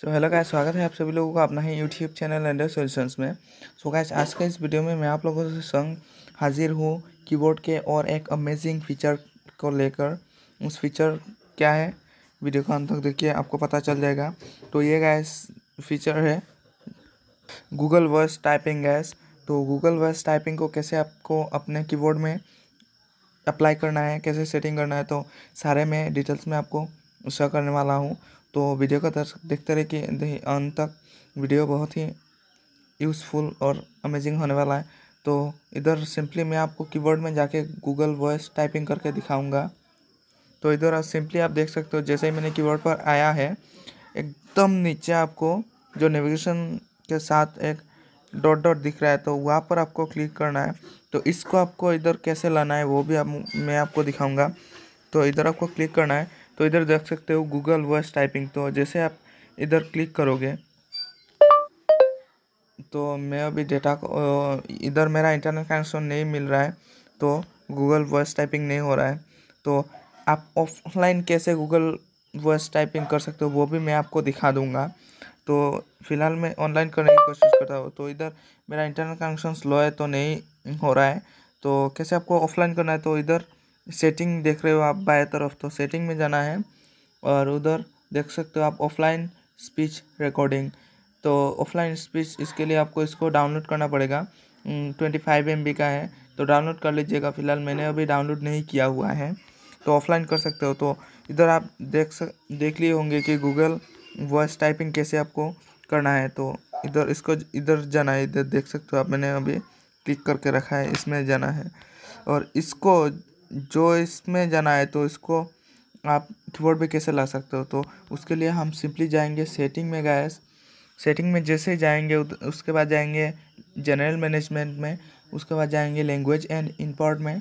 So hello guys स्वागत है आप सभी लोगों का अपना ही यूट्यूब चैनल अंडर सोल्यूशंस में सो so गाइस आज के इस वीडियो में मैं आप लोगों से संग हाजिर हूँ कीबोर्ड के और एक अमेजिंग फीचर को लेकर उस फीचर क्या है वीडियो का अंत तक देखिए आपको पता चल जाएगा तो ये गैस फीचर है गूगल वॉइस टाइपिंग गैस तो गूगल वॉइस टाइपिंग को कैसे आपको अपने कीबोर्ड में अप्लाई करना है कैसे सेटिंग करना है तो सारे में डिटेल्स में आपको शेयर करने वाला हूँ तो वीडियो का देखते रहे कि अंत तक वीडियो बहुत ही यूज़फुल और अमेजिंग होने वाला है तो इधर सिंपली मैं आपको कीबोर्ड में जाके गूगल वॉइस टाइपिंग करके दिखाऊंगा तो इधर आप सिंपली आप देख सकते हो जैसे ही मैंने कीबोर्ड पर आया है एकदम नीचे आपको जो नेविगेशन के साथ एक डॉट डॉट दिख रहा है तो वहाँ पर आपको क्लिक करना है तो इसको आपको इधर कैसे लाना है वो भी आप मैं आपको दिखाऊँगा तो इधर आपको क्लिक करना है तो इधर देख सकते हो गूगल वॉइस टाइपिंग तो जैसे आप इधर क्लिक करोगे तो मैं अभी डेटा को इधर मेरा इंटरनेट कनेक्शन नहीं मिल रहा है तो गूगल वॉइस टाइपिंग नहीं हो रहा है तो आप ऑफलाइन कैसे गूगल वॉइस टाइपिंग कर सकते हो वो भी मैं आपको दिखा दूंगा तो फिलहाल मैं ऑनलाइन करने की कोशिश करता हूँ तो इधर मेरा इंटरनेट कनेक्शन स्लो है तो नहीं हो रहा है तो कैसे आपको ऑफलाइन करना है तो इधर सेटिंग देख रहे हो आप हम्म। बाएं तरफ तो सेटिंग में जाना है और उधर देख सकते हो आप ऑफलाइन स्पीच रिकॉर्डिंग तो ऑफलाइन स्पीच इसके लिए आपको इसको डाउनलोड करना पड़ेगा ट्वेंटी फाइव एम का है तो डाउनलोड कर लीजिएगा फिलहाल मैंने अभी डाउनलोड नहीं किया हुआ है तो ऑफलाइन कर सकते हो तो इधर आप देख सक देख लिए होंगे कि गूगल वॉइस टाइपिंग कैसे आपको करना है तो इधर इसको इधर जाना है इधर देख सकते हो आप मैंने अभी क्लिक करके रखा है इसमें जाना है और इसको जो इसमें जाना है तो इसको आप कीबोर्ड पे कैसे ला सकते हो तो उसके लिए हम सिंपली जाएंगे सेटिंग में गए सेटिंग में जैसे ही जाएंगे उसके बाद जाएंगे जनरल मैनेजमेंट में उसके बाद जाएंगे लैंग्वेज एंड इंपोर्ट में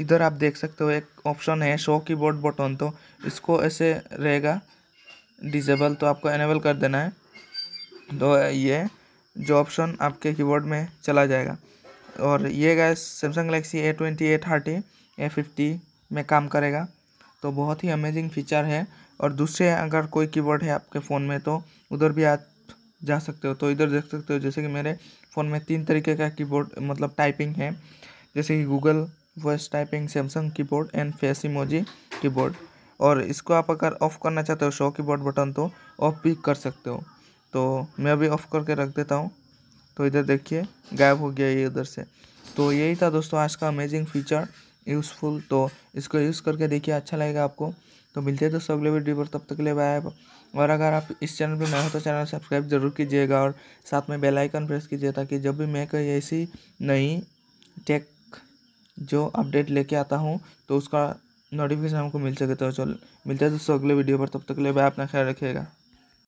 इधर आप देख सकते हो एक ऑप्शन है शो कीबोर्ड बटन तो इसको ऐसे रहेगा डिजेबल तो आपको एनेबल कर देना है तो ये जो ऑप्शन आपके कीबोर्ड में चला जाएगा और ये गैस Samsung Galaxy A twenty A thirty A fifty में काम करेगा तो बहुत ही अमेजिंग फीचर है और दूसरे अगर कोई कीबोर्ड है आपके फ़ोन में तो उधर भी आप जा सकते हो तो इधर देख सकते हो जैसे कि मेरे फ़ोन में तीन तरीके का कीबोर्ड मतलब टाइपिंग है जैसे कि Google voice typing Samsung keyboard and face emoji keyboard और इसको आप अगर ऑफ़ करना चाहते हो शो कीबोर्ड बटन तो ऑफ भी कर सकते हो तो मैं अभी ऑफ़ करके रख देता हूँ तो इधर देखिए गायब हो गया ये उधर से तो यही था दोस्तों आज का अमेजिंग फीचर यूज़फुल तो इसको यूज़ करके देखिए अच्छा लगेगा आपको तो मिलते हैं दोस्तों अगले वीडियो पर तब तक के लिए बाय और अगर आप इस चैनल पर नए हो तो चैनल सब्सक्राइब जरूर कीजिएगा और साथ में बेल आइकन प्रेस कीजिए ताकि जब भी मैं कोई ऐसी नई टेक जो अपडेट लेके आता हूँ तो उसका नोटिफिकेशन हमको मिल सके तो चल मिलते हैं दोस्तों अगले वीडियो पर तब तक के लिए बाय अपना ख्याल रखिएगा